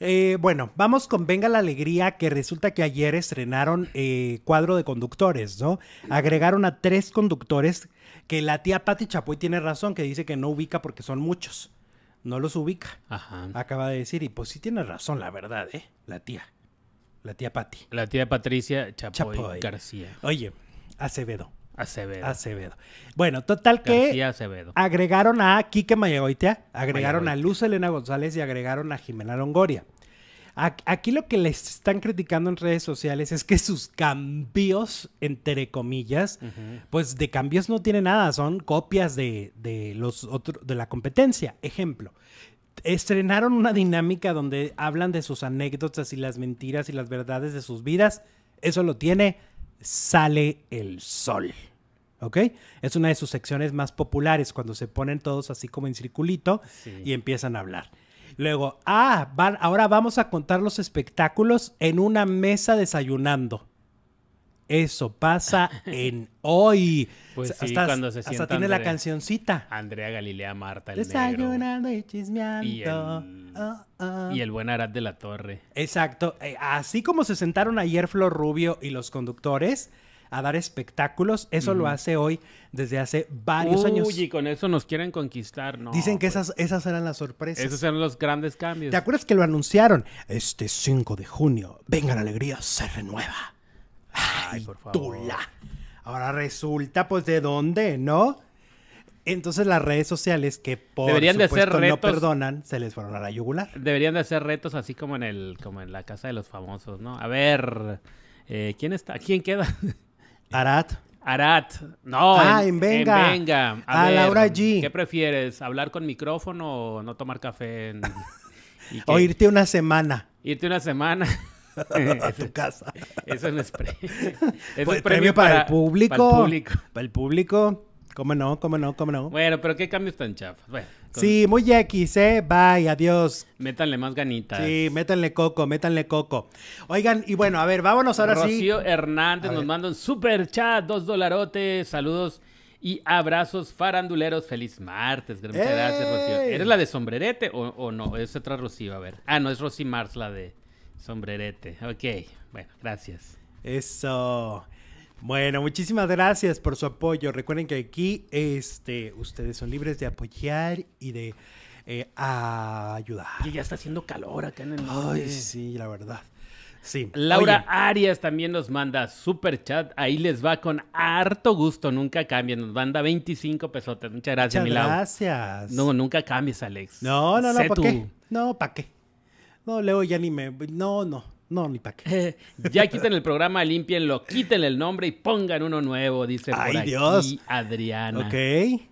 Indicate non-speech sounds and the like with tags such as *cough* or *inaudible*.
Eh, bueno, vamos con Venga la Alegría, que resulta que ayer estrenaron eh, cuadro de conductores, ¿no? Agregaron a tres conductores que la tía Patti Chapoy tiene razón, que dice que no ubica porque son muchos. No los ubica. Acaba de decir, y pues sí tiene razón, la verdad, ¿eh? La tía. La tía Patti. La tía Patricia Chapoy. García. Oye, Acevedo. Acevedo. Acevedo. Bueno, total que Acevedo. agregaron a Quique Mayagoitia, agregaron a Luz Elena González y agregaron a Jimena Longoria. Aquí lo que les están criticando en redes sociales es que sus cambios, entre comillas, pues de cambios no tiene nada, son copias de, los de la competencia. Ejemplo, estrenaron una dinámica donde hablan de sus anécdotas y las mentiras y las verdades de sus vidas. Eso lo tiene sale el sol. ¿Ok? Es una de sus secciones más populares, cuando se ponen todos así como en circulito y empiezan a hablar. Luego, ah, van, ahora vamos a contar los espectáculos en una mesa desayunando. Eso pasa *laughs* en hoy. Pues hasta, sí, cuando se tiene la cancioncita. Andrea Galilea Marta el Desayunando y chismeando. Ah, ah. Y el, buen Arad de la Torre. Exacto. Eh, así como se sentaron ayer Flor Rubio y los conductores a dar espectáculos, eso lo hace hoy desde hace varios años. Uy, y con eso nos quieren conquistar, ¿no? Dicen que pues. esas, esas eran las sorpresas. Esos eran los grandes cambios. ¿Te acuerdas que lo anunciaron? Este 5 de junio, venga la alegría, se renueva. Ay, por favor. Ahora resulta, pues, ¿de dónde, no? Entonces las redes sociales que por deberían de hacer retos, no perdonan, se les fueron a la yugular. Deberían de hacer retos así como en el como en la casa de los famosos, ¿no? A ver, eh, ¿quién está? ¿Quién queda? *laughs* Arat. Arat. No, ah, en, Venga. En venga. A, ah, ver, Laura G. ¿Qué prefieres? ¿Hablar con micrófono o no tomar café? *laughs* o irte una semana. Irte una semana. *laughs* a *laughs* tu casa. Eso no es, spray. *laughs* es pues, premio, para, el público, para, el público. ¿Cómo no? ¿Cómo no? ¿Cómo no? Bueno, pero qué cambios tan chafas. Bueno, Sí, muy X, ¿eh? Bye, adiós. Métanle más ganitas. Sí, métanle coco, métanle coco. Oigan, y bueno, a ver, vámonos ahora sí. Rocío Hernández nos manda un super chat, dos dolarotes, saludos y abrazos faranduleros. Feliz martes. gracias, Rocío. ¿Eres la de sombrerete o, no? Es otra Rocío, a ver. Ah, no, es Rosy Mars la de... Sombrerete. Ok, bueno, gracias. Eso. Bueno, muchísimas gracias por su apoyo. Recuerden que aquí este, ustedes son libres de apoyar y de eh, ayudar. Y ya está haciendo calor acá en el Ay, sí, la verdad. Sí. Laura Arias también nos manda super chat. Ahí les va con harto gusto. Nunca cambien. Nos manda 25 pesotes. Muchas gracias, Muchas Gracias. No, nunca cambies, Alex. No, no, no. ¿Para qué? No, ¿para qué? no leo ya ni me... No, no, no, ni pa' qué. *laughs* ya quiten el programa, limpienlo, quiten el nombre y pongan uno nuevo, dice Ay, por Dios. Adriana. Ok.